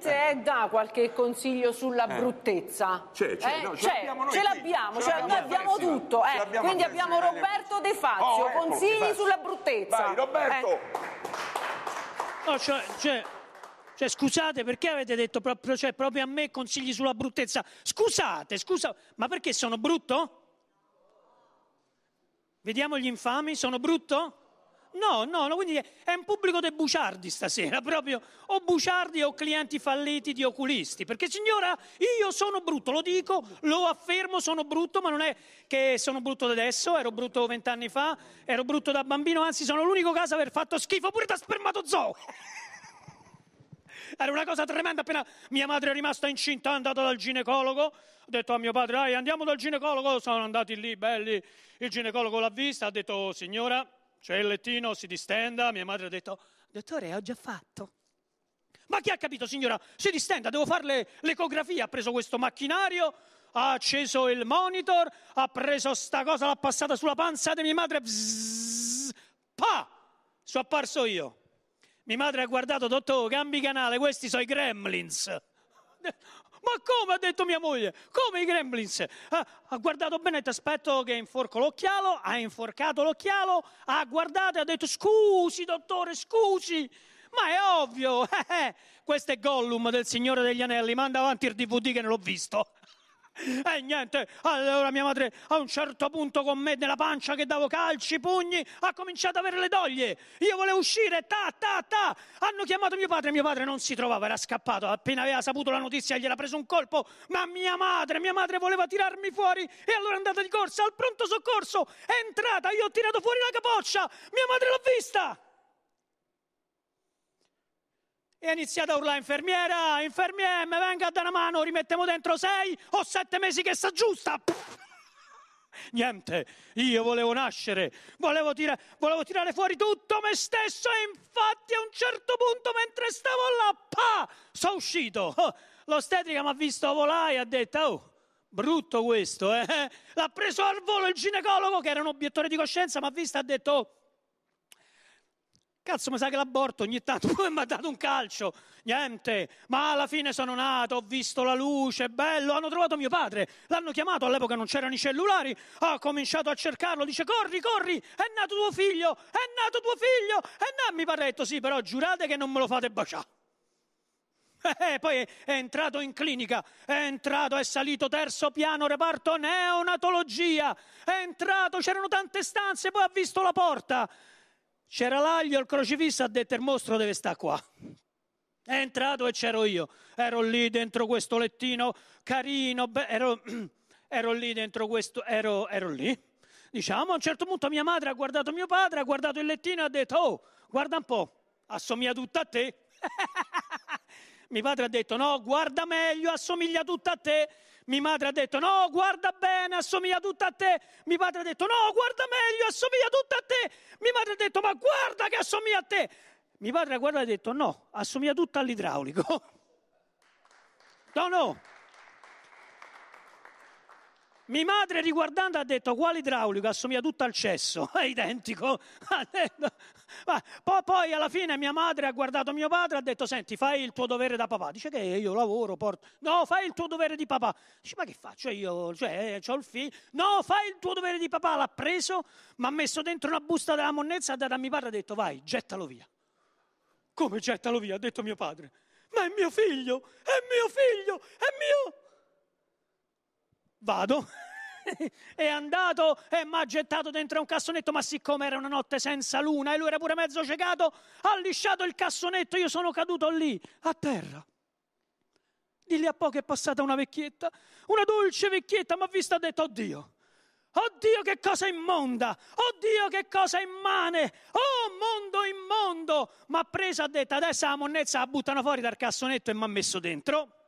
Se da qualche consiglio sulla eh. bruttezza. C'è, c'è, eh? no, ce l'abbiamo Ce l'abbiamo, abbiamo tutto. Eh. Abbiamo Quindi pressima. abbiamo Roberto De Fazio, oh, ecco, consigli De Fazio. sulla bruttezza. Vai Roberto! Eh. No, cioè, cioè, cioè, scusate, perché avete detto proprio, cioè, proprio a me consigli sulla bruttezza? Scusate, scusa, ma perché sono brutto? Vediamo gli infami, sono brutto? no, no, no, quindi è un pubblico dei buciardi stasera, proprio o buciardi o clienti falliti di oculisti, perché signora io sono brutto, lo dico, lo affermo, sono brutto, ma non è che sono brutto da adesso, ero brutto vent'anni fa, ero brutto da bambino, anzi sono l'unico caso a aver fatto schifo pure da spermatozoo. Era una cosa tremenda, appena mia madre è rimasta incinta, è andata dal ginecologo, ho detto a mio padre, andiamo dal ginecologo, sono andati lì, belli, il ginecologo l'ha vista, ha detto, signora, c'è il lettino, si distenda. Mia madre ha detto, dottore, ho già fatto. Ma chi ha capito, signora? Si distenda, devo fare l'ecografia. Ha preso questo macchinario, ha acceso il monitor, ha preso sta cosa, l'ha passata sulla panza di mia madre. Bzzz, pa! Sono apparso io. Mia madre ha guardato, dottore, cambi canale, questi sono i gremlins. Ma come ha detto mia moglie? Come i gremlins? Ha, ha guardato bene, ti aspetto che inforco l'occhialo, ha inforcato l'occhialo, ha guardato e ha detto scusi dottore, scusi. Ma è ovvio, eh, eh, questo è Gollum del Signore degli Anelli, manda avanti il DVD che non l'ho visto. E eh, niente, allora mia madre a un certo punto con me nella pancia che davo calci, pugni, ha cominciato ad avere le doglie. Io volevo uscire, ta, ta, ta. Hanno chiamato mio padre, mio padre non si trovava, era scappato. Appena aveva saputo la notizia gli era preso un colpo. Ma mia madre, mia madre voleva tirarmi fuori e allora è andata di corsa al pronto soccorso. È entrata, io ho tirato fuori la capoccia. Mia madre l'ho vista e ha iniziato a urlare infermiera, infermiera, mi venga a dare una mano, rimettiamo dentro sei o sette mesi che sta giusta. Puff. Niente, io volevo nascere, volevo, tira- volevo, tirare fuori tutto me stesso e infatti a un certo punto mentre stavo là, pa, sono uscito. Oh, l'ostetrica mi ha visto volare e ha detto, oh, brutto questo, eh? L'ha preso al volo il ginecologo che era un obiettore di coscienza, mi ha visto e ha detto, oh, Cazzo, mi sa che l'aborto ogni tanto mi ha dato un calcio. Niente, ma alla fine sono nato, ho visto la luce, bello, hanno trovato mio padre. L'hanno chiamato, all'epoca non c'erano i cellulari, ha cominciato a cercarlo, dice corri, corri, è nato tuo figlio, è nato tuo figlio, E nato, mi parretto, sì, però giurate che non me lo fate baciare. Eh, poi è entrato in clinica, è entrato, è salito terzo piano, reparto neonatologia, è entrato, c'erano tante stanze, poi ha visto la porta. C'era l'aglio, il crocifisso ha detto il mostro deve stare qua. È entrato e c'ero io. Ero lì dentro questo lettino carino, be- ero, ero, lì dentro questo, ero, ero lì. Diciamo, a un certo punto mia madre ha guardato mio padre, ha guardato il lettino e ha detto, oh, guarda un po', assomiglia tutto a te. mio padre ha detto no, guarda meglio, assomiglia tutta a te. Mia madre ha detto no, guarda bene, assomiglia tutta a te. Mio padre ha detto no, guarda meglio, assomiglia tutta a te. Mia madre ha detto ma guarda che assomiglia a te. Mio padre ha guardato e ha detto no, assomiglia tutta all'idraulico. No, no. Mia madre riguardando ha detto quale idraulico assomiglia tutto al cesso, è identico. Poi, poi alla fine mia madre ha guardato mio padre e ha detto senti fai il tuo dovere da papà, dice che io lavoro, porto, no fai il tuo dovere di papà, dice ma che faccio io, cioè eh, ho il figlio, no fai il tuo dovere di papà, l'ha preso, mi ha messo dentro una busta della monnezza, ha dato a mio padre e ha detto vai gettalo via. Come gettalo via? ha detto mio padre. Ma è mio figlio, è mio figlio, è mio vado. è andato e mi ha gettato dentro un cassonetto, ma siccome era una notte senza luna e lui era pure mezzo ciecato, ha lisciato il cassonetto, io sono caduto lì, a terra. Di lì a poco è passata una vecchietta, una dolce vecchietta, mi ha visto e ha detto, oddio, Oddio che cosa immonda! Oddio che cosa immane! Oh mondo immondo! Ma presa ha detto adesso la monnezza la buttano fuori dal cassonetto e mi ha messo dentro.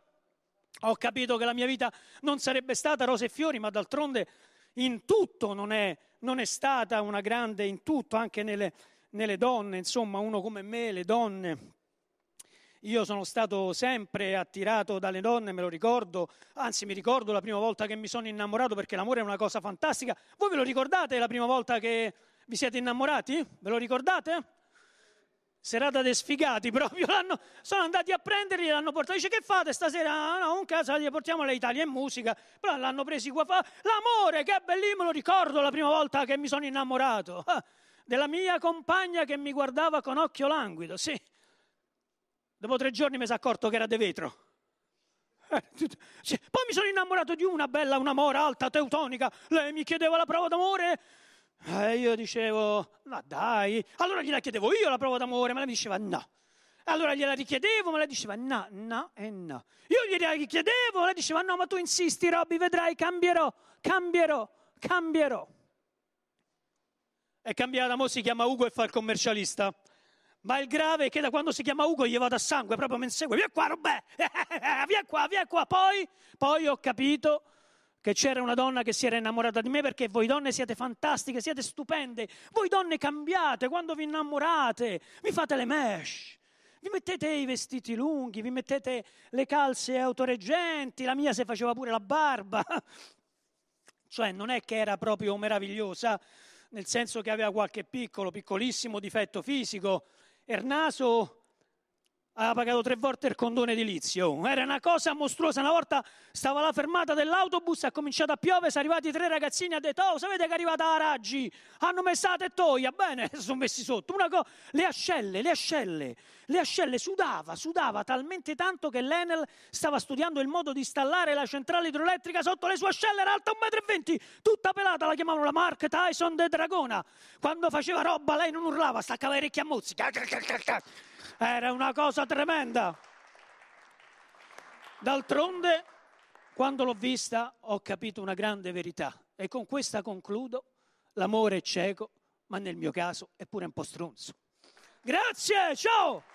Ho capito che la mia vita non sarebbe stata rose e fiori, ma d'altronde in tutto non è, non è stata una grande, in tutto, anche nelle, nelle donne, insomma, uno come me, le donne. Io sono stato sempre attirato dalle donne, me lo ricordo, anzi mi ricordo la prima volta che mi sono innamorato perché l'amore è una cosa fantastica. Voi ve lo ricordate la prima volta che vi siete innamorati? Ve lo ricordate? serata dei sfigati proprio, sono andati a prenderli e l'hanno portato. Dice che fate stasera? Ah, no, un caso, li portiamo all'Italia in musica, però l'hanno presi qua fa. L'amore, che bellissimo, me lo ricordo la prima volta che mi sono innamorato, ah, della mia compagna che mi guardava con occhio languido, sì. Dopo tre giorni mi sono accorto che era de vetro. Eh, Poi mi sono innamorato di una bella, una mora alta, teutonica. Lei mi chiedeva la prova d'amore e eh, io dicevo, ma dai, allora gliela chiedevo io la prova d'amore, ma lei mi diceva no. Allora gliela richiedevo, ma lei diceva no, no e no. Io gliela richiedevo, lei diceva no, ma tu insisti, Robby, vedrai, cambierò, cambierò, cambierò. È cambiata, mo si chiama Ugo e fa il commercialista. Ma il grave è che da quando si chiama Ugo gli vado a sangue, proprio mi insegue, via qua, Robè, via qua, via qua. Poi, poi ho capito che c'era una donna che si era innamorata di me perché voi donne siete fantastiche, siete stupende, voi donne cambiate quando vi innamorate, vi fate le mesh, vi mettete i vestiti lunghi, vi mettete le calze autoreggenti, la mia si faceva pure la barba. Cioè non è che era proprio meravigliosa, nel senso che aveva qualche piccolo, piccolissimo difetto fisico. Ernaso aveva pagato tre volte il condone edilizio. Era una cosa mostruosa. Una volta stava alla fermata dell'autobus, ha cominciato a piovere, sono arrivati tre ragazzini e ha detto, oh, sapete che è arrivata la Raggi? Hanno messo la tettoia, bene, si sono messi sotto. Co- le ascelle, le ascelle, le ascelle, sudava, sudava talmente tanto che l'Enel stava studiando il modo di installare la centrale idroelettrica sotto le sue ascelle, era alta 1,20 m, tutta pelata, la chiamavano la Mark Tyson de Dragona. Quando faceva roba lei non urlava, staccava i ricchi a mozzi. Era una cosa tremenda. D'altronde, quando l'ho vista, ho capito una grande verità. E con questa concludo. L'amore è cieco, ma nel mio caso è pure un po' stronzo. Grazie, ciao!